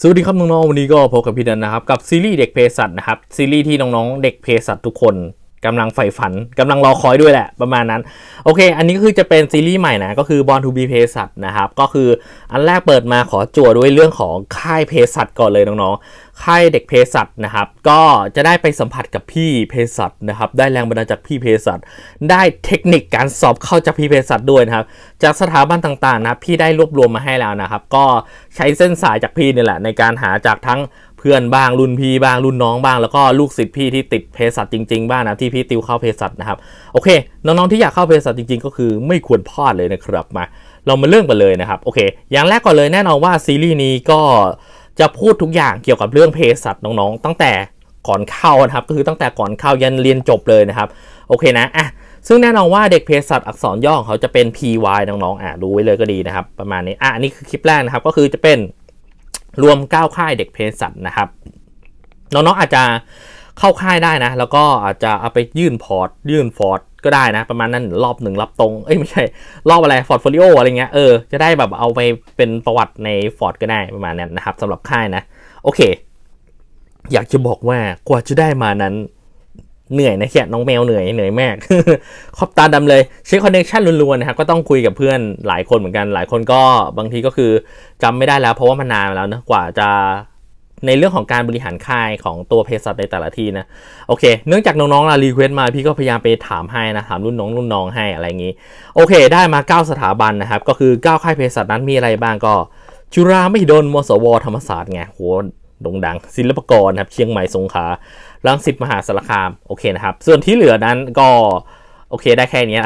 สวัสดีครับน้องๆ วันนี้ก็พบกับพี่เดนนะครับกับซีรีส์เด็กเพศสัตว์นะครับซีรีส์ที่น้องๆ เด็กเพศสัตว์ทุกคนกำลังใฝ่ฝันกำลังรอคอยด้วยแหละประมาณนั้นโอเค อันนี้ก็คือจะเป็นซีรีส์ใหม่นะก็คือ Born to be เพศสัตว์นะครับก็คืออันแรกเปิดมาขอจั่วด้วยเรื่องของค่ายเพศสัตว์ก่อนเลยน้องค่ายเด็กเพศสัตว์นะครับ ก็จะได้ไปสัมผัสกับพี่เพศสัตว์นะครับได้แรงบันดาลจากพี่เพศสัตว์ได้เทคนิคการสอบเข้าจากพี่เพศสัตว์ด้วยนะครับ จากสถาบันต่าง ๆนะพี่ได้รวบรวมมาให้แล้วนะครับ ก็ใช้เส้นสายจากพี่นี่แหละ ในการหาจากทั้งเพื่อนบ้างรุ่นพี่บ้างรุ่นน้องบ้างแล้วก็ลูกศิษย์พี่ที่ติดเพศสัตว์จริงๆบ้างนะที่พี่ติวเข้าเพศสัตว์นะครับ โอเคน้องๆ ที่อยากเข้าเพศสัตว์จริงๆ ก็คือ ไม่ควรพลาดเลยนะครับมา เรามาเริ่มกันเลยนะครับโอเค อย่างแรกก่อนเลยแน่นอนว่าซีรีส์นี้ก็จะพูดทุกอย่างเกี่ยวกับเรื่องเพศสัตว์ น้องๆ ตั้งแต่ก่อนเข้านะครับก็คือตั้งแต่ก่อนเข้ายันเรียนจบเลยนะครับโอเคนะอ่ะซึ่งแน่นอนว่าเด็กเพศสัตว์อักษรย่อของเขาจะเป็น PY น้องๆอ่ะรู้ไว้เลยก็ดีนะครับ ประมาณนี้อ่ะนี่คือคลิปแรกนะครับก็คือจะเป็นรวม 9ค่าย เด็กเพศสัตว์นะครับน้องๆอาจจะเข้าค่ายได้นะ แล้วก็อาจจะเอาไปยื่นพอร์ตยื่นฟอร์ตก็ได้นะประมาณนั้นรอบหนึ่งรอบตรง เอ้ยไม่ใช่รอบอะไรฟอร์ตโฟลิโออะไรเงี้ยเออ จะได้แบบเอาไปเป็นประวัติในฟอร์ดก็ได้ประมาณนั้นนะครับสำหรับค่ายนะ โอเค อยากจะบอกว่ากว่าจะได้มานั้นเหนื่อยนะแค่น้องแมวเหนื่อยเหนื่อยมากขอบตาดำเลยใช้คอนเนคชั่นล้วนๆนะครับก็ต้องคุยกับเพื่อนหลายคนเหมือนกันหลายคนก็บางทีก็คือจำไม่ได้แล้วเพราะว่ามันนานแล้วนะกว่าจะในเรื่องของการบริหารค่ายของตัวเพศัชในแต่ละที่นะโอเคเนื่องจากน้องๆลรารีเควสมาพี่ก็พยายามไปถามให้นะถามรุ่นน้องรุ่นน้องให้อะไรอย่างนี้ โอเคได้มา 9 สถาบันนะครับ ก็คือ9ค่ายเพศัชนั้นมีอะไรบ้างก็ จุฬาไม่โดนมสว ธรรมศาสตร์ไงโหโด่งดังศิลปกรครับ เชียงใหม่สงขลาลังสิตมหาสารคามโอเคนะครับส่วนที่เหลือนั้นก็โอเคได้แค่นี้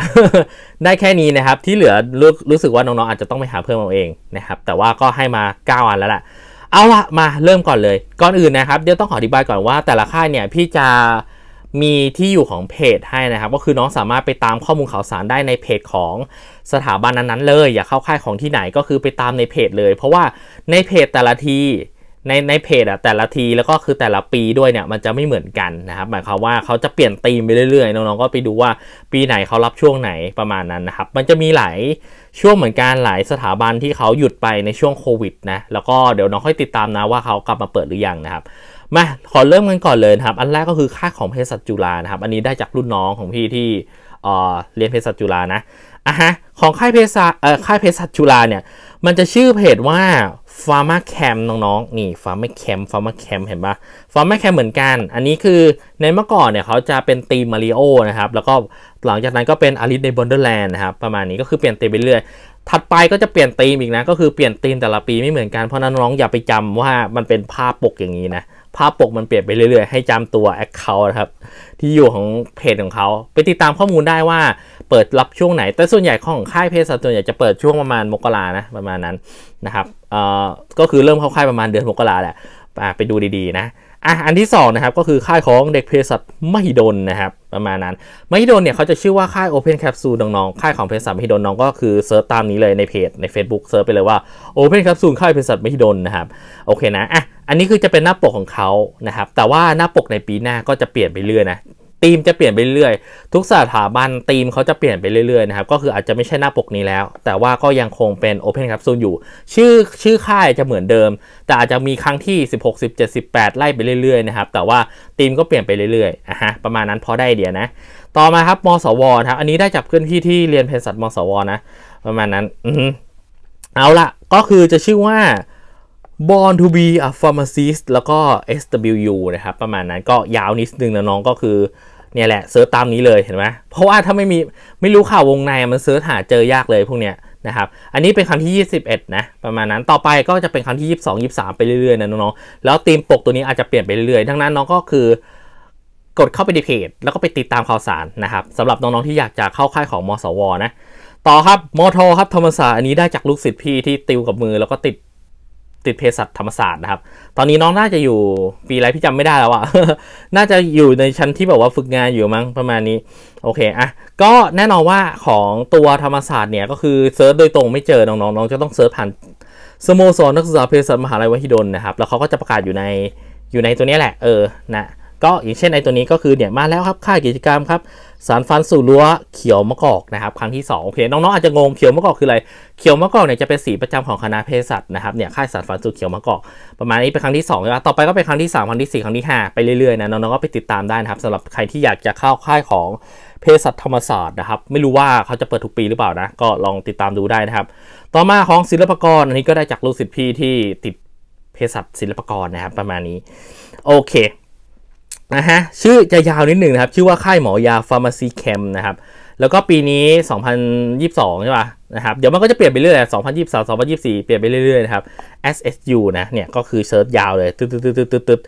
ได้แค่นี้นะครับ ที่เหลือรู้รู้สึกว่าน้องๆอาจจะต้องไปหาเพิ่มเอาเองนะครับแต่ว่าก็ให้มา9อันแล้วแหละเอาละมา เริ่มก่อนเลย ก่อนอื่นนะครับเดี๋ยวต้องขออธิบายก่อนว่าแต่ละค่ายเนี่ยพี่จะมีที่อยู่ของเพจให้นะครับก็คือน้องสามารถไปตามข้อมูลข่าวสารได้ในเพจของสถาบันนั้นๆเลยอย่าเข้าค่ายของที่ไหนก็คือไปตามในเพจเลย เพราะว่าในเพจแต่ละทีในในเพจอะแต่ละทีแล้วก็คือแต่ละปีด้วยเนี่ยมันจะไม่เหมือนกันนะครับหมายความว่าเขาจะเปลี่ยนธีมไปเรื่อยๆ น้องๆ ก็ไปดูว่าปีไหนเขารับช่วงไหนประมาณนั้นนะครับ มันจะมีหลายช่วงเหมือนกันหลายสถาบันที่เขาหยุดไปในช่วงโควิดนะแล้วก็เดี๋ยวน้องค่อยติดตามนะว่าเขากลับมาเปิดหรือยังนะครับมา ขอเริ่มกันก่อนเลยครับอันแรกก็คือค่าของเพสัจุฬานะครับอันนี้ได้จากรุ่นน้องของพี่ที่เออเรียนเพสัจุฬานะอ่ะฮะของค่ายเพศชเอ่อค่ายเพสัจุฬาเนี่ย มันจะชื่อเพจว่าฟาร์มาแคมน้องๆนี่ฟาร์มาแคมฟาร์มาแคมเห็นปะฟาร์มาแคมเหมือนกัน อันนี้คือในเมื่อก่อนเนี่ยเขาจะเป็นตีมาริโอนะครับแล้วก็หลังจากนั้นก็เป็นอลิสในบอนเดอร์แลนด์นะครับประมาณนี้ก็คือเปลี่ยนตีมไปเรื่อยถัดไปก็จะเปลี่ยนตีมอีกนะก็คือเปลี่ยนตีมแต่ละปีไม่เหมือนกันเพราะนั้นน้องอย่าไปจำว่ามันเป็นภาพปกอย่างนี้นะภาพปกมันเปลี่ยนไปเรื่อยๆให้จำตัว Account นครับที่อยู่ของเพจของเขาไปติดตามข้อมูลได้ว่าเปิดรับช่วงไหน แต่ส่วนใหญ่ของค่ายเพจส่วนใหญ่จะเปิดช่วงประมาณมกรานะประมาณนั้นนะครับเอ่อก็คือเริ่มเข้าค่ายประมาณเดือนมกราแหละไปดูดีๆนะอ่ะอันที่2นะครับก็คือค่ายของเด็กเพศสัตว์มหิดลนะครับประมาณนั้นมหิดลเนี่ยเขาจะชื่อว่าค่าย Open Capsule น้องๆ ค่ายของเพศสัตว์มหิดลน้องก็คือเซิร์ชตามนี้เลยในเพจใน Facebook เซิร์ชไปเลยว่า Open Capsule ค่ายเพศสัตว์มหิดลนะครับโอเคนะอ่ะอันนี้คือจะเป็นหน้าปกของเขานะครับ แต่ว่าหน้าปกในปีหน้าก็จะเปลี่ยนไปเรื่อยนะธีมจะเปลี่ยนไปเรื่อยทุกสถาบันธีมเขาจะเปลี่ยนไปเรื่อยๆนะครับก็คืออาจจะไม่ใช่หน้าปกนี้แล้ว แต่ว่าก็ยังคงเป็น Open Capsule อยู่ ชื่อชื่อค่ายจะเหมือนเดิม แต่อาจจะมีครั้งที่ 16 17 18ไล่ไปเรื่อยๆนะครับแต่ว่าธีมก็เปลี่ยนไปเรื่อยๆอะฮะประมาณนั้นพอได้เดียนะ ต่อมาครับมสวครับอันนี้ได้จากเพื่อนพี่ที่เรียนเพนสัตมสว นะ ประมาณนั้นอืเอาละก็คือจะชื่อว่า Born to be a pharmacist แล้วก็ SWU นะครับ ประมาณนั้นก็ยาวนิดนึงนะน้องก็คือ เนี่ยแหละเซิร์ชตามนี้เลยเห็นไหมเพราะว่าถ้าไม่มี ไม่รู้ข่าววงในมันเซิร์ชหาเจอยากเลยพวกเนี้ย นะครับ อันนี้เป็นคำที่ 21 นะ ประมาณนั้นต่อไปก็จะเป็นคำที่ 22 23 ไปเรื่อย ๆ นะน้องๆแล้วตีมปกตัวนี้อาจจะเปลี่ยนไปเรื่อย ๆ ดังนั้นน้องก็คือกดเข้าไปในเพจแล้วก็ไปติดตามข่าวสารนะครับสำหรับน้องๆที่อยากจะเข้าค่ายของมสวนะต่อครับมทครับธรรมศาสตร์อันนี้ได้จากลูกศิษย์พี่ที่ติวกับมือแล้วก็ติดติดเภสัชธรรมศาสตร์นะครับ ตอนนี้น้องน่าจะอยู่ปีอะไรพี่จำไม่ได้แล้วอะน่าจะอยู่ในชั้นที่แบบว่าฝึกงานอยู่มั้งประมาณนี้ โอเคอะก็แน่นอนว่าของตัวธรรมศาสตร์เนี่ย ก็คือเซิร์ชโดยตรงไม่เจอ น้องๆ น้องจะต้องเซิร์ชผ่านสโมสรนักศึกษาเภสัชมหาลัยวหิดลนะครับ แล้วเขาก็จะประกาศอยู่ในอยู่ในตัวนี้แหละ เออ นะก็อย่างเช่นไอตัวนี้ก็คือเนี่ยมาแล้วครับค่ากิจกรรมครับ สารฟันสู่รั้วเขียวมะกอกนะครับครั้งที่2โอเคน้องๆอาจจะงงเขียวมะกอกคืออะไร เขียวมะกอกเนี่ยจะเป็นสีประจำของคณะเภสัชนะครับเนี่ยค่ายสารฟันสู่เขียวมะกอก ประมาณนี้เป็นครั้งที่2นะต่อไปก็เป็นครั้งที่3ครั้งที่4ครั้งที่5ไปเรื่อยๆนะน้องๆก็ไปติดตามได้นะครับสำหรับใครที่อยากจะเข้าค่ายของเภสัชธรรมศาสตร์นะครับ ไม่รู้ว่าเขาจะเปิดทุกปีหรือเปล่านะ ก็ลองติดตามดูได้นะครับ ต่อมาของศิลปกรอันนี้ก็ได้จากลูกศิษย์พี่ที่ติดเภสัชศิลปกรนะครับประมาณนี้โอเคนะฮะชื่อจะยาวนิดหนึ่งนะครับชื่อว่าค่ายหมอยาฟาร์มาซีเคมนะครับแล้วก็ปีนี้ 2022 ใช่ป่ะนะครับเดี๋ยวมันก็จะเปลี่ยนไปเรื่อยๆ2023 2024เปลี่ยนไปเรื่อยๆนะครับ SSU นะเนี่ยก็คือเซิร์ชยาวเลยตึ๊ดตึ๊ดตึ๊ดตึ๊ด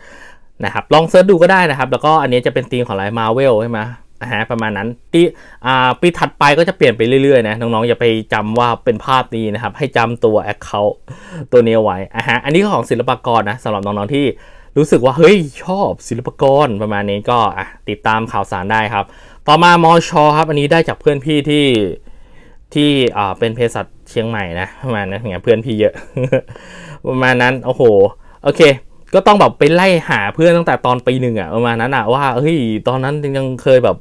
นะครับลองเซิร์ชดูก็ได้นะครับแล้วก็อันนี้จะเป็นธีมของไลน์มาเวลใช่ไหมนะฮะประมาณนั้นปีอ่าปีถัดไปก็จะเปลี่ยนไปเรื่อยๆนะน้องๆ อย่าไปจำว่าเป็นภาพนี้นะครับให้จำตัว Account ตัวนี้ไว้อ่ะฮะอันนี้ของศิลปกรนะสำหรับน้องๆที่รู้สึกว่า เฮ้ย ชอบศิลปกรประมาณนี้ก็ติดตามข่าวสารได้ครับ ต่อมามอชอครับ อันนี้ได้จากเพื่อนพี่ที่ที่อ่าเป็นเพศสั์เชียงใหม่นะประมาณนั้นเงี้ยเพื่อนพี่เยอะประมาณนั้นโอ้โหโอเค ก็ต้องแบบไปไล่หาเพื่อนตั้งแต่ตอนปีหนึ่งอะประมาณนั้นอะว่าเฮ้ยตอนนั้นยังเคยแบบ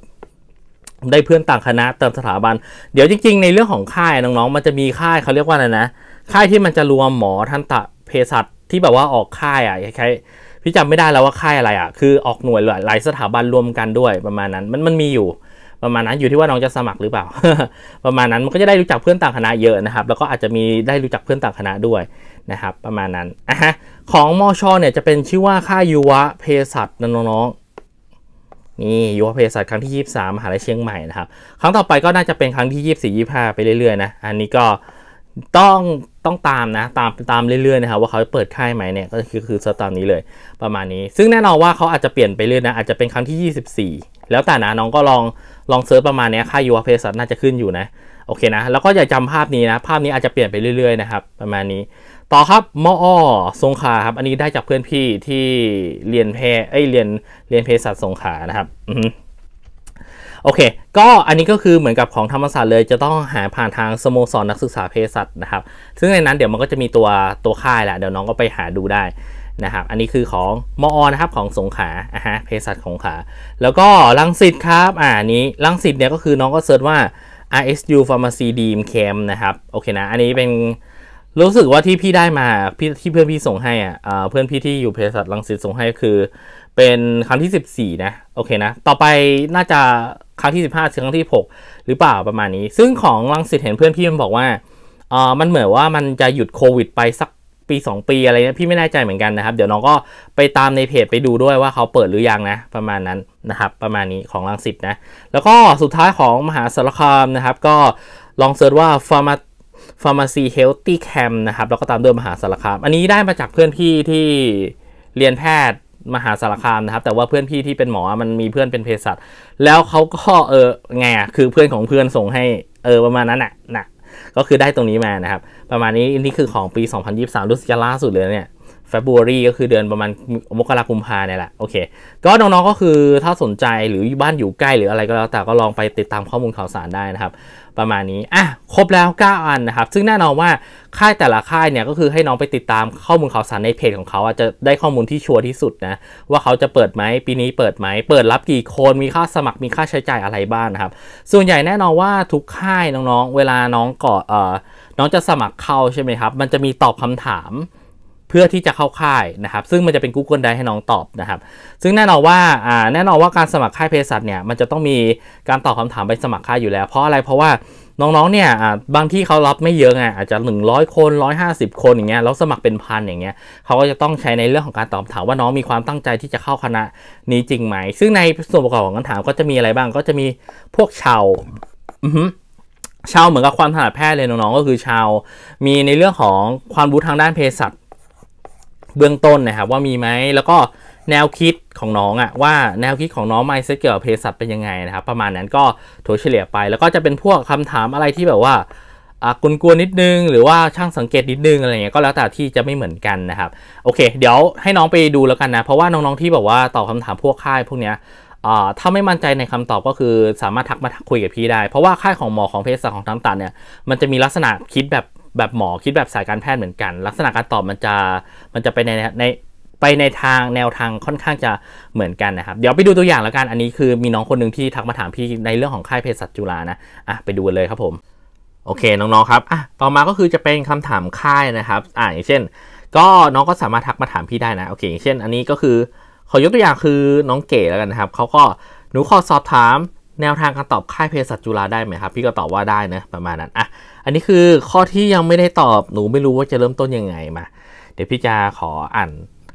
ได้เพื่อนต่างคณะเติมสถาบัน เดี๋ยวจริงๆ ในเรื่องของค่ายน้องๆ มันจะมีค่ายเขาเรียกว่าอะไรนะค่ายที่มันจะรวมหมอทันตะเภสัชที่แบบว่าออกค่ายอ่ะคล้ายพี่จำไม่ได้แล้วว่าค่ายอะไรอ่ะ คือออกหน่วยหลายสถาบันรวมกันด้วยประมาณนั้น มันมันมีอยู่ ประมาณนั้น อยู่ที่ว่าน้องจะสมัครหรือเปล่า ประมาณนั้นมันก็จะได้รู้จักเพื่อนต่างคณะเยอะนะครับ แล้วก็อาจจะมีได้รู้จักเพื่อนต่างคณะด้วยนะครับ ประมาณนั้นอ่ะฮะของมอชอเนี่ยจะเป็นชื่อว่าค่ายยุวะเพศัตน้องๆ นี่ยุวะเพศัตครั้งที่23 มหาลัยเชียงใหม่นะครับ ครั้งต่อไปก็น่าจะเป็นครั้งที่24 25 ไปเรื่อยๆนะ อันนี้ก็ต้องต้องตามนะ ตามตามเรื่อยๆนะครับ ว่าเขาเปิดค่ายไหมเนี่ยก็คือคือสตามนี้เลย ประมาณนี้ ซึ่งแน่นอนว่าเขาอาจจะเปลี่ยนไปเรื่อยนะอาจจะเป็นครั้งที่ 24 แล้วแต่นะน้องก็ลองลองเซิร์ชประมาณนี้ค่ายยูอาเพสัตน่าจะขึ้นอยู่นะโอเคนะ แล้วก็อย่าจำภาพนี้นะภาพนี้อาจจะเปลี่ยนไปเรื่อยๆนะครับ ประมาณนี้ ต่อครับมอสงขาครับ อันนี้ได้จากเพื่อนพี่ที่เรียนเพเอ้ยเรียนเรียนเพสัตสงขานะครับ อืโอเค ก็อันนี้ก็คือเหมือนกับของธรรมศาสตร์เลยจะต้องหาผ่านทางสโมสรนักศึกษาเภสัชนะครับ ซึ่งในนั้นเดี๋ยวมันก็จะมีตัวตัวค่ายแหละเดี๋ยวน้องก็ไปหาดูได้นะครับ อันนี้คือของมออนะครับของสงขาอ่ะฮะเภสัชของขา แล้วก็ลังสิตครับ อ่านี้ลังสิตเนี่ยก็คือน้องก็เซิร์ชว่า RSU Pharmacy Dream c a m นะครับ โอเคนะ อันนี้เป็นรู้สึกว่าที่พี่ได้มาพี่ที่เพื่อนพี่ส่งให้อ่าเพื่อนพี่ที่อยู่เภสัชลังสิตส่งให้คือเป็นครั้งที่ 14นะ โอเคนะ ต่อไปน่าจะครั้งที่ 15ถึงครั้งที่ 6 หรือเปล่าประมาณนี้ ซึ่งของลังสิตเห็นเพื่อนพี่มันบอกว่าเออมันเหมือนว่ามันจะหยุดโควิดไปสักปี 2 ปีอะไรนะพี่ไม่แน่ใจเหมือนกันนะครับ เดี๋ยวน้องก็ไปตามในเพจไปดูด้วยว่าเขาเปิดหรือยังนะประมาณนั้นนะครับประมาณนี้ของลังสิตนะแล้วก็สุดท้ายของมหาสารคามนะครับ ก็ลองเซิร์ชว่าฟาร์มาฟาร์มาซีเฮลตี้แคมนะครับแล้วก็ตามด้วยมหาสารคาม อันนี้ได้มาจากเพื่อนพี่ที่เรียนแพทย์มหาสารคามนะครับ แต่ว่าเพื่อนพี่ที่เป็นหมอมันมีเพื่อนเป็นเภสัชแล้วเขาก็เออไงคือเพื่อนของเพื่อนส่งให้เออประมาณนั้นน่ะนะ ก็คือได้ตรงนี้มานะครับ ประมาณนี้ นี่คือของปี 2023รุ่สึกจล่าสุดเลยเนี่ยฟบร r รีก็คือเดือนประมาณมกราคมพาเนี่ยแหละโอเคก็น้องๆก็คือถ้าสนใจหรือบ้านอยู่ใกล้หรืออะไรก็แล้วแต่ก็ลองไปติดตามข้อมูลข่าวสารได้นะครับประมาณนี้อ่ะครบแล้ว9อันนะครับ ซึ่งแน่นอนว่าค่ายแต่ละค่ายเนี่ยก็คือให้น้องไปติดตามข้อมูลข่าวสารในเพจของเขาอาจจะได้ข้อมูลที่ชัวร์ที่สุดนะว่าเขาจะเปิดไหมปีนี้เปิดไหมเปิดรับกี่คนมีค่าสมัครมีค่าใช้จ่ายอะไรบ้างนนะครับ ส่วนใหญ่แน่นอนว่าทุกค่ายน้องๆ เวลาน้องก่อเอ่อน้องจะสมัครเข้าใช่ไหมครับ มันจะมีตอบคำถามเพื่อที่จะเข้าค่ายนะครับซึ่งมันจะเป็น Google Drive ให้น้องตอบนะครับ ซึ่งแน่นอนว่าแน่นอนว่าการสมัครค่ายเพสัชเนี่ยมันจะต้องมีการตอบคำถามไปสมัครค่ายอยู่แล้วเพราะอะไรเพราะว่าน้องๆ เนี่ยบางที่เขารับไม่เยอะไงอาจจะ 100 คน 150 คนอย่างเงี้ยแล้วสมัครเป็นพันอย่างเงี้ยเขาก็จะต้องใช้ในเรื่องของการตอบถามว่าน้องมีความตั้งใจที่จะเข้าคณะนี้จริงไหม ซึ่งในส่วนประกอบของคำถามก็จะมีอะไรบ้างก็จะมีพวกชาวชาวเหมือนกับความถนัดแพทย์เลยน้องๆก็คือชาวมีในเรื่องของความรู้ทางด้านเภสัชเบื้องต้นนะครับว่ามีไหมแล้วก็แนวคิดของน้องอะว่าแนวคิดของน้องไมซ์เกี่ยวกับเพศสัตว์เป็นยังไงนะครับ ประมาณนั้นก็ถัวเฉลี่ยไป แล้วก็จะเป็นพวกคำถามอะไรที่แบบว่าอ่ะกลัวนิดนึง หรือว่าช่างสังเกตนิดนึงอะไรเงี้ยก็แล้วแต่ที่จะไม่เหมือนกันนะครับโอเค เดี๋ยวให้น้องไปดูแล้วกันนะเพราะว่าน้องๆที่แบบว่าตอบคาถามพวกค่าย พวกเนี้ยถ้าไม่มั่นใจในคำตอบก็คือสามารถทักมาคุยกับพี่ได้ เพราะว่าค่ายของหมอของเพศสัตว์ของทั้งตันเนี่ยมันจะมีลักษณะคิดแบบแบบหมอคิดแบบสายการแพทย์เหมือนกัน ลักษณะการตอบมันจะมันจะไปในในไปในทางแนวทางค่อนข้างจะเหมือนกันนะครับ เดี๋ยวไปดูตัวอย่างแล้วกัน อันนี้คือมีน้องคนหนึ่งที่ทักมาถามพี่ในเรื่องของค่ายเภสัชจุฬานะอ่ะไปดูเลยครับผม โอเคน้องๆครับอ่ะต่อมาก็คือจะเป็นคำถามค่ายนะครับ อ่ะอย่างเช่น ก็น้องก็สามารถทักมาถามพี่ได้นะโอเคอย่างเช่น อันนี้ก็คือขอยกตัวอย่างคือน้องเก๋แล้วกันนะครับเขาก็หนูขอสอบถามแนวทางการตอบค่ายเภสัชจุฬาได้ไหมครับ พี่ก็ตอบว่าได้นะประมาณนั้นอ่ะอันนี้คือข้อที่ยังไม่ได้ตอบหนูไม่รู้ว่าจะเริ่มต้นยังไงมา เดี๋ยวพี่จะขออ่าน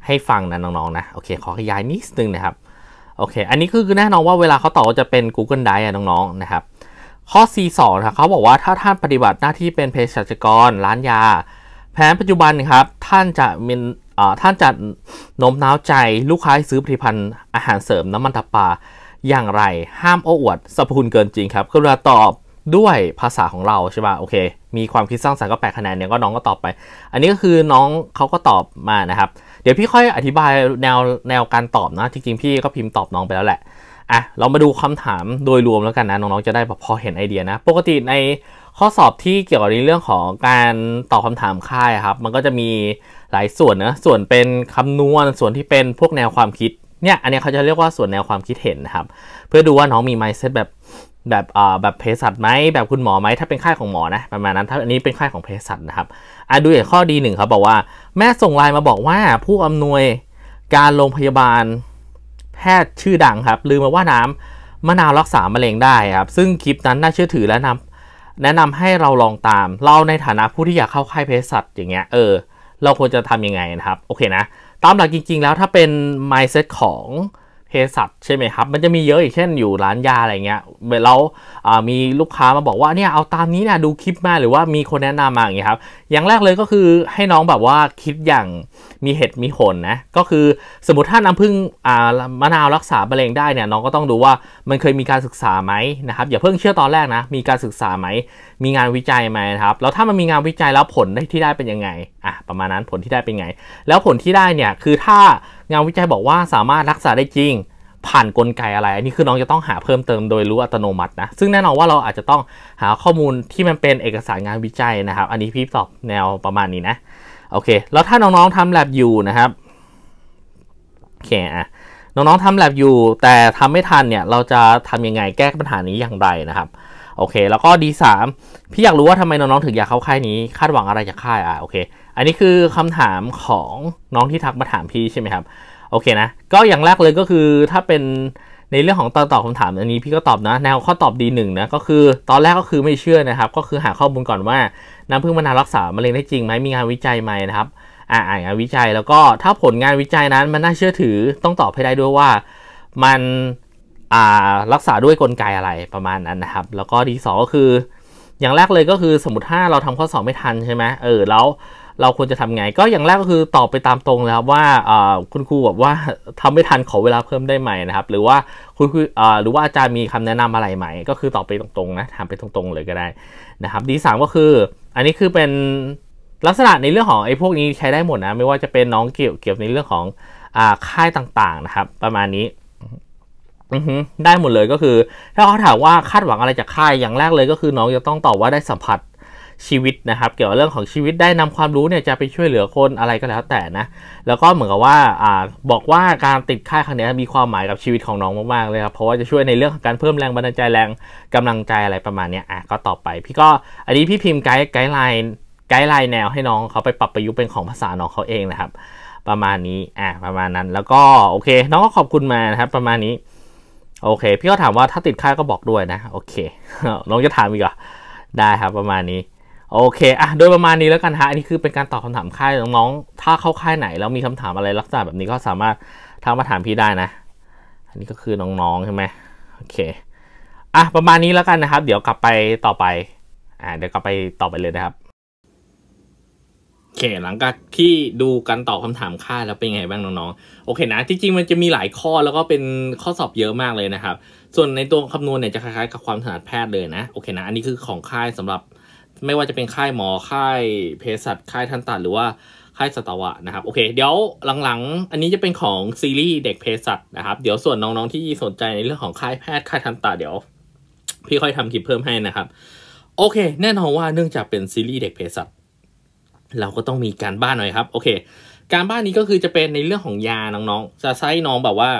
ให้ฟังนะน้องๆ นะ โอเค ขอขยายนิดนึงนะครับโอเคอันนี้คือแน่นอนว่าเวลาเขาตอบจะเป็น Google Drive อะน้องๆ นะครับ ข้อ C2 ครับเขาบอกว่าถ้าท่านปฏิบัติหน้าที่เป็นเภสัชกรร้านยาแผนปัจจุบันครับท่านจะมีท่านจะโน้มน้าวใจลูกค้าซื้อผลิตภัณฑ์อาหารเสริมน้ำมันตับปลาอย่างไร ห้ามโอ้อวดสรรพคุณเกินจริงครับคุณเราตอบด้วยภาษาของเราใช่ป่ะโอเค มีความคิดสร้างสรรค์ก็แปลคะแนนเนี่ยก็น้องก็ตอบไป อันนี้ก็คือน้องเขาก็ตอบมานะครับ เดี๋ยวพี่ค่อยอธิบายแนวแนวการตอบนะ จริงๆพี่ก็พิมพ์ตอบน้องไปแล้วแหละ อ่ะเรามาดูคำถามโดยรวมแล้วกันนะน้องๆจะได้พอเห็นไอเดียนะ ปกติในข้อสอบที่เกี่ยวกับเรื่องของการตอบคำถามค่ายครับ มันก็จะมีหลายส่วนนะ ส่วนเป็นคำนวณ ส่วนที่เป็นพวกแนวความคิดเนี่ย อันนี้เขาจะเรียกว่าส่วนแนวความคิดเห็นนะครับ เพื่อดูว่าน้องมีไมซ์เซ็ตแบบแบบเอ่อแบบเภสัชไหม แบบคุณหมอไหม ถ้าเป็นค่ายของหมอนะ ประมาณนั้น ถ้าอันนี้เป็นค่ายของเภสัชนะครับอ่ะดูอย่างข้อดีหนึ่งเขาบอกว่าแม่ส่งไลน์มาบอกว่าผู้อำนวยการโรงพยาบาลแพทย์ชื่อดังครับลืมมาว่าน้ำมะนาวรักษามะเร็งได้ครับ ซึ่งคลิปนั้นน่าเชื่อถือและนำแนะนำให้เราลองตามเราในฐานะผู้ที่อยากเข้าค่ายเภสัชอย่างเงี้ยเออเราควรจะทํำยังไงนะครับโอเคนะตามหลักจริงๆแล้วถ้าเป็น mindset ของสัชใช่ไหมครับ มันจะมีเยอะอีกเช่น อยู่ร้านยาอะไรเงี้ยแล้วมีลูกค้ามาบอกว่า เนี่ย เอาตามนี้นะดูคลิปมาหรือว่ามีคนแนะนำมาอย่างเงี้ยครับ อย่างแรกเลยก็คือให้น้องแบบว่าคิดอย่าง มีเหตุมีผลนะ ก็คือสมมติถ้าน้ำผึ้งมะนาวรักษามะเร็งได้เนี่ย น้องก็ต้องดูว่ามันเคยมีการศึกษาไหมนะครับ อย่าเพิ่งเชื่อตอนแรกนะ มีการศึกษาไหมมีงานวิจัยไหมครับ แล้วถ้ามันมีงานวิจัยแล้วผลที่ได้เป็นยังไง อ่ะ ประมาณนั้น ผลที่ได้เป็นไง แล้วผลที่ได้เนี่ย คือถ้างานวิจัยบอกว่าสามารถรักษาได้จริงผ่านนกลไกอะไรอันนี้คือน้องจะต้องหาเพิ่มเติมโดยรู้อัตโนมัตินะซึ่งแน่นอนว่าเราอาจจะต้องหาข้อมูลที่มันเป็นเอกสารงานวิจัยนะครับ อันนี้พี่ตอบแนวประมาณนี้นะ โอเค แล้วถ้าน้อง ๆทำแลบอยู่นะครับโอเคอ่ะน้องๆทำแลบอยู่แต่ทำไม่ทันเนี่ยเราจะทำยังไงแก้ปัญหานี้อย่างไรนะครับ โอเคแล้วก็ดีสพี่อยากรู้ว่าทำไมน้องๆถึงอยากเข้าค่ายนี้ คาดหวังอะไรจากค่ายอ่ะโอเคอันนี้คือคำถามของน้องที่ทักมาถามพี่ใช่ไหมครับ โอเคนะก็อย่างแรกเลยก็คือถ้าเป็นในเรื่องของตอนตอบคำถามอันนี้พี่ก็ตอบนะแนวข้อตอบดีหนึ่งนะก็คือตอนแรกก็คือไม่เชื่อนะครับ ก็คือหาข้อมูลก่อนว่าน้ำพึ่งมะนาวรักษามะเร็งได้จริงไหมมีงานวิจัยไหมนะครับอ่านงานวิจัยแล้วก็ถ้าผลงานวิจัยนั้นมันน่าเชื่อถือต้องตอบให้ได้ด้วยว่า มันรักษาด้วยกลไกอะไรประมาณนั้นนะครับ แล้วก็ที่2ก็คือ อย่างแรกเลยก็คือสมมติถ้าเราทำข้อสอบไม่ทันใช่ไหมเออแล้วเราควรจะทำไงก็อย่างแรกก็คือตอบไปตามตรงนะครับว่าคุณครูแบบว่าทำไม่ทันขอเวลาเพิ่มได้ไหมนะครับ หรือว่าคุณครูหรือว่าอาจารย์มีคำแนะนำอะไรไหม ก็คือตอบไปตรงๆนะถามไปตรง ๆ เลยก็ได้นะครับ ดีสามก็คือ อันนี้คือเป็นลักษณะในเรื่องของไอ้พวกนี้ใช้ได้หมดนะ ไม่ว่าจะเป็นน้องเกี่ยวเกี่ยวในเรื่องของค่ายต่างๆนะครับ ประมาณนี้ ได้หมดเลยก็คือ ถ้าเขาถามว่าคาดหวังอะไรจากค่ายอย่างแรกเลยก็คือน้องจะต้องตอบว่าได้สัมผัสชีวิตนะครับ เกี่ยวกับเรื่องของชีวิตได้นำความรู้เนี่ยจะไปช่วยเหลือคนอะไรก็แล้วแต่นะแล้วก็เหมือนกับว่าอ่า บอกว่าการติดค่ายครั้งนี้มีความหมายกับชีวิตของน้องมากๆเลยครับเพราะว่าจะช่วยในเรื่องของการเพิ่มแรงบันดาลใจแรงกำลังใจอะไรประมาณนี้อ่ะก็ต่อไป พี่ก็อันนี้พี่พิมพ์ไกด์ไกด์ไลน์ไกด์ไลน์แนวให้น้องเขาไปปรับประยุกต์เป็นของภาษาน้องเขาเองนะครับ ประมาณนี้อ่ะประมาณนั้นแล้วก็โอเคน้องก็ขอบคุณมานะครับ ประมาณนี้ โอเคพี่ก็ถามว่าถ้าติดค่าก็บอกด้วยนะ โอเค น้อง จะถามอีกเหรอได้ครับ ประมาณนี้โอเค อ่ะ โดยประมาณนี้แล้วกันฮะ อันนี้คือเป็นการตอบคาถามค่ายน้องๆ ถ้าเข้าค่ายไหนแล้วมีคำถามอะไรลักษณะแบบนี้ก็สามารถทักมาถามพี่ได้นะ อันนี้ก็คือน้องๆใช่ไหมโอเค อ่ะ ประมาณนี้แล้วกันนะครับ เดี๋ยวกลับไปต่อไป อ่า เดี๋ยวกลับไปต่อไปเลยนะครับ โอเค หลังจากที่ดูการตอบคำถามค่ายแล้วเป็นไงบ้างน้องๆ โอเค นะจริงมันจะมีหลายข้อแล้วก็เป็นข้อสอบเยอะมากเลยนะครับ ส่วนในตัวคำนวณเนี่ยจะคล้ายๆกับความถนัดแพทย์เลยนะ โอเคนะ อันนี้คือของค่ายสำหรับไม่ว่าจะเป็นค่ายหมอค่ายเภสัชค่ายทันตหรือว่าค่ายสตวะนะครับโอเคเดี๋ยวหลังๆ อันนี้จะเป็นของซีรีส์เด็กเภสัชนะครับเดี๋ยวส่วนน้องๆที่สนใจในเรื่องของค่ายแพทย์ค่ายทันตเดี๋ยว พี่ค่อยทำคลิปเพิ่มให้นะครับ โอเค แน่นอนว่าเนื่องจากเป็นซีรีส์เด็กเภสัชเราก็ต้องมีการบ้านหน่อยครับ โอเค การบ้านนี้ก็คือจะเป็นในเรื่องของยาน้องๆจะใช้น้องแบบว่า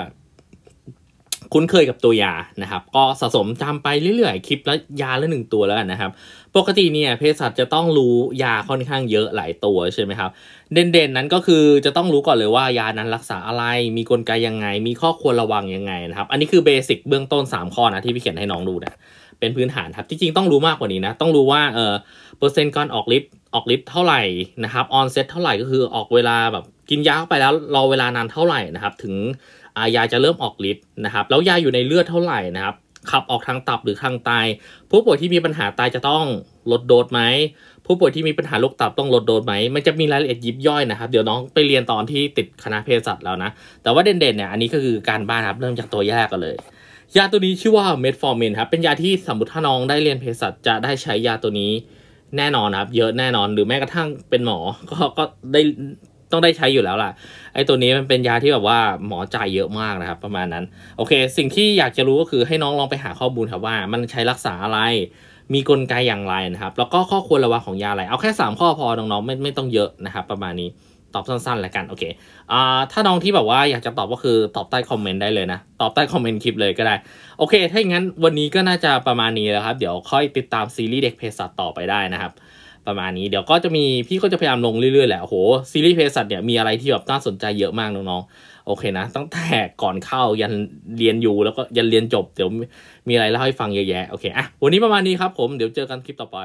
คุ้นเคยกับตัวยานะครับ ก็สะสมจำไปเรื่อย ๆ คลิปละยาละหนึ่งตัวแล้วนะครับ ปกติเนี่ยเภสัชจะต้องรู้ยาค่อนข้างเยอะ หลายตัวใช่ไหมครับ เด่นๆ นั้นก็คือจะต้องรู้ก่อนเลยว่ายานั้นรักษาอะไรมีกลไกยังไง มีข้อควรระวังยังไงนะครับ อันนี้คือเบสิกเบื้องต้น 3 ข้อนะ ที่พี่เขียนให้น้องดูนะเป็นพื้นฐานครับจริงๆต้องรู้มากกว่านี้นะต้องรู้ว่าเออเปอร์เซ็นต์การออกฤทธิ์ออกฤทธิ์เท่าไหร่นะครับออนเซ็ตเท่าไหร่ก็คือออกเวลาแบบกินยาเข้าไปแล้วรอเวลานานเท่าไหร่นะครับ ถึงายาจะเริ่มออกฤทธิ์นะครับแล้วยาอยู่ในเลือดเท่าไหร่นะครับขับออกทางตับหรือทางไตผู้ป่วยที่มีปัญหาไตจะต้องลดโดสไหมผู้ป่วยที่มีปัญหาโรคตับต้องลดโดสไหมมันจะมีรายละเอียดยิบย่อยนะครับ เดี๋ยวน้องไปเรียนตอนที่ติดคณะเภสัชแล้วนะแต่ว่าเด่นๆเนี่ยอันนี้ก็คือการบ้านครับเริ่มจากตัวแยกกันเลย ยาตัวนี้ชื่อว่าเมทฟอร์มินครับเป็นยาที่สมมติถ้าน้องได้เรียนเภสัชจะได้ใช้ยาตัวนี้แน่นอนครับเยอะแน่นอน หรือแม้กระทั่งเป็นหมอ ก็ก็ได้ต้องได้ใช้อยู่แล้วล่ะไอตัวนี้มันเป็นยาที่แบบว่าหมอจ่ายเยอะมากนะครับ ประมาณนั้นโอเค สิ่งที่อยากจะรู้ก็คือให้น้องลองไปหาข้อมูลครับว่า มันใช้รักษาอะไร มีกลไกอย่างไรนะครับ แล้วก็ข้อควรระวังของยาอะไรเอาแค่ 3 ข้อพอน้องๆไม่ไม่ต้องเยอะนะครับประมาณนี้ตอบสั้น ๆ แล้วกันโอเคอ่าถ้าน้องที่แบบว่าอยากจะตอบก็คือตอบใต้คอมเมนต์ได้เลยนะตอบใต้คอมเมนต์คลิปเลยก็ได้ โอเค ถ้าอย่างนั้นวันนี้ก็น่าจะประมาณนี้แล้วครับ เดี๋ยวค่อยติดตามซีรีส์เด็กเพศสัตว์ต่อไปได้นะครับประมาณนี้เดี๋ยวก็จะมีพี่ก็จะพยายามลงเรื่อยๆ แหละโหซีรีส์เพสัตเนี่ย มีอะไรที่แบบน่าสนใจเยอะมากน้องๆโอเคนะตั้งแต่ก่อนเข้ายันเรียนอยู่แล้วก็ยันเรียนจบ เดี๋ยวมีอะไรเล่าให้ฟังเยอะแยะโอเคอ่ะวันนี้ประมาณนี้ครับผมเดี๋ยวเจอกันคลิปต่อไป